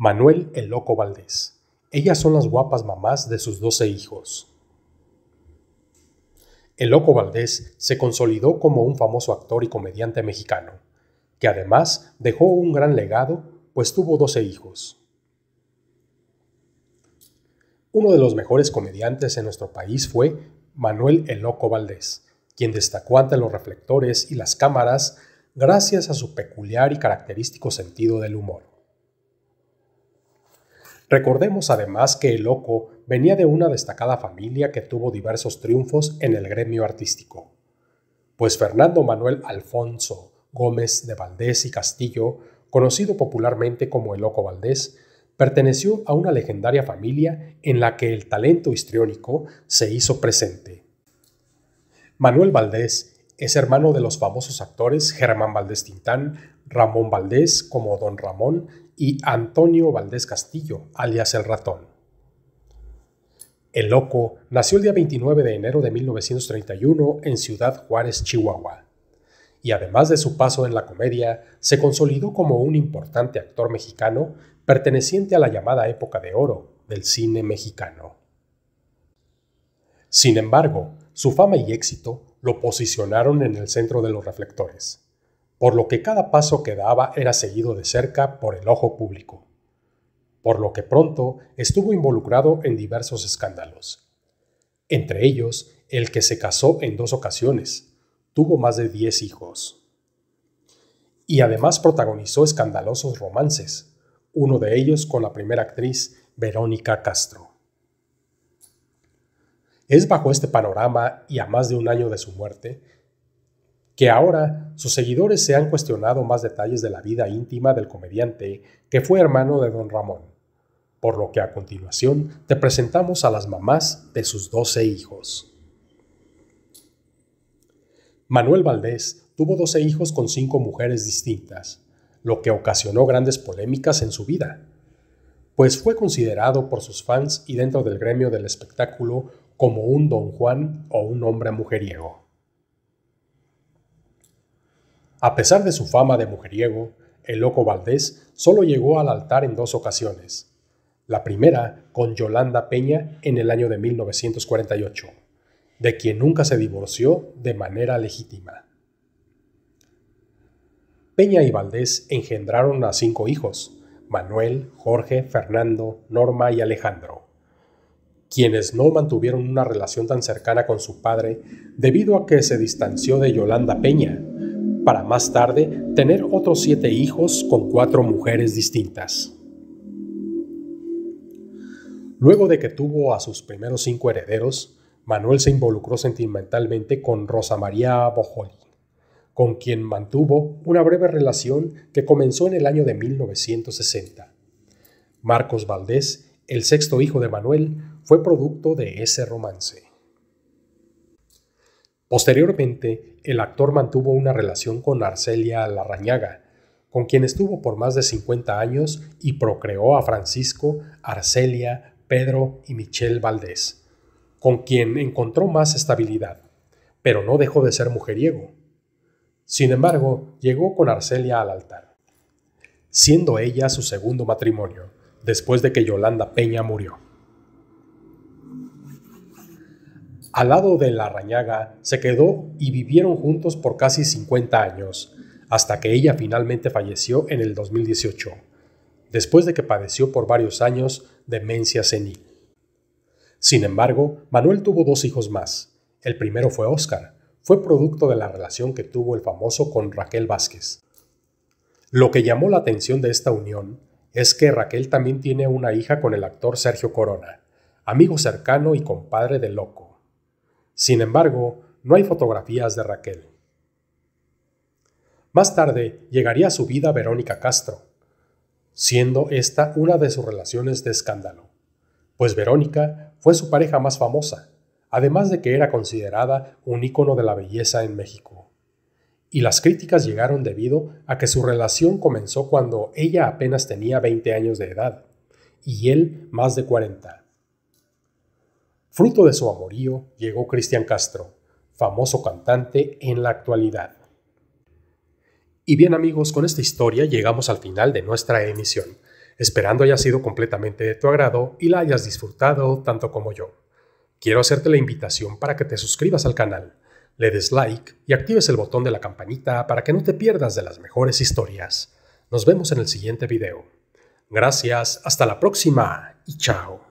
Manuel el Loco Valdés. Ellas son las guapas mamás de sus doce hijos. El Loco Valdés se consolidó como un famoso actor y comediante mexicano, que además dejó un gran legado, pues tuvo doce hijos. Uno de los mejores comediantes en nuestro país fue Manuel El Loco Valdés, quien destacó ante los reflectores y las cámaras gracias a su peculiar y característico sentido del humor. Recordemos además que el Loco venía de una destacada familia que tuvo diversos triunfos en el gremio artístico, pues Fernando Manuel Alfonso Gómez de Valdés y Castillo, conocido popularmente como el Loco Valdés, perteneció a una legendaria familia en la que el talento histriónico se hizo presente. Manuel Valdés es hermano de los famosos actores Germán Valdés Tintán, Ramón Valdés como Don Ramón y Antonio Valdés Castillo, alias El Ratón. El Loco nació el día 29 de enero de 1931 en Ciudad Juárez, Chihuahua, y además de su paso en la comedia, se consolidó como un importante actor mexicano perteneciente a la llamada época de oro del cine mexicano. Sin embargo, su fama y éxito lo posicionaron en el centro de los reflectores por lo que cada paso que daba era seguido de cerca por el ojo público, por lo que pronto estuvo involucrado en diversos escándalos. Entre ellos, el que se casó en dos ocasiones, tuvo más de 10 hijos. Y además protagonizó escandalosos romances, uno de ellos con la primera actriz Verónica Castro. Es bajo este panorama y a más de un año de su muerte que ahora sus seguidores se han cuestionado más detalles de la vida íntima del comediante que fue hermano de don Ramón, por lo que a continuación te presentamos a las mamás de sus 12 hijos. Manuel Valdés tuvo 12 hijos con 5 mujeres distintas, lo que ocasionó grandes polémicas en su vida, pues fue considerado por sus fans y dentro del gremio del espectáculo como un don Juan o un hombre mujeriego. A pesar de su fama de mujeriego, el loco Valdés solo llegó al altar en dos ocasiones. La primera con Yolanda Peña en el año de 1948, de quien nunca se divorció de manera legítima. Peña y Valdés engendraron a cinco hijos, Manuel, Jorge, Fernando, Norma y Alejandro, quienes no mantuvieron una relación tan cercana con su padre debido a que se distanció de Yolanda Peña, para más tarde tener otros siete hijos con cuatro mujeres distintas. Luego de que tuvo a sus primeros cinco herederos, Manuel se involucró sentimentalmente con Rosa María Bojoli, con quien mantuvo una breve relación que comenzó en el año de 1960. Marcos Valdés, el sexto hijo de Manuel, fue producto de ese romance. Posteriormente, el actor mantuvo una relación con Arcelia Larrañaga, con quien estuvo por más de 50 años y procreó a Francisco, Arcelia, Pedro y Michelle Valdés, con quien encontró más estabilidad, pero no dejó de ser mujeriego. Sin embargo, llegó con Arcelia al altar, siendo ella su segundo matrimonio, después de que Yolanda Peña murió. Al lado de la rañaga se quedó y vivieron juntos por casi 50 años, hasta que ella finalmente falleció en el 2018, después de que padeció por varios años demencia senil. Sin embargo, Manuel tuvo dos hijos más. El primero fue Oscar. fue producto de la relación que tuvo el famoso con Raquel Vázquez. Lo que llamó la atención de esta unión es que Raquel también tiene una hija con el actor Sergio Corona, amigo cercano y compadre de Loco sin embargo, no hay fotografías de Raquel. Más tarde llegaría a su vida Verónica Castro, siendo esta una de sus relaciones de escándalo, pues Verónica fue su pareja más famosa, además de que era considerada un ícono de la belleza en México. Y las críticas llegaron debido a que su relación comenzó cuando ella apenas tenía 20 años de edad y él más de 40. Fruto de su amorío llegó Cristian Castro, famoso cantante en la actualidad. Y bien amigos, con esta historia llegamos al final de nuestra emisión, esperando haya sido completamente de tu agrado y la hayas disfrutado tanto como yo. Quiero hacerte la invitación para que te suscribas al canal, le des like y actives el botón de la campanita para que no te pierdas de las mejores historias. Nos vemos en el siguiente video. Gracias, hasta la próxima y chao.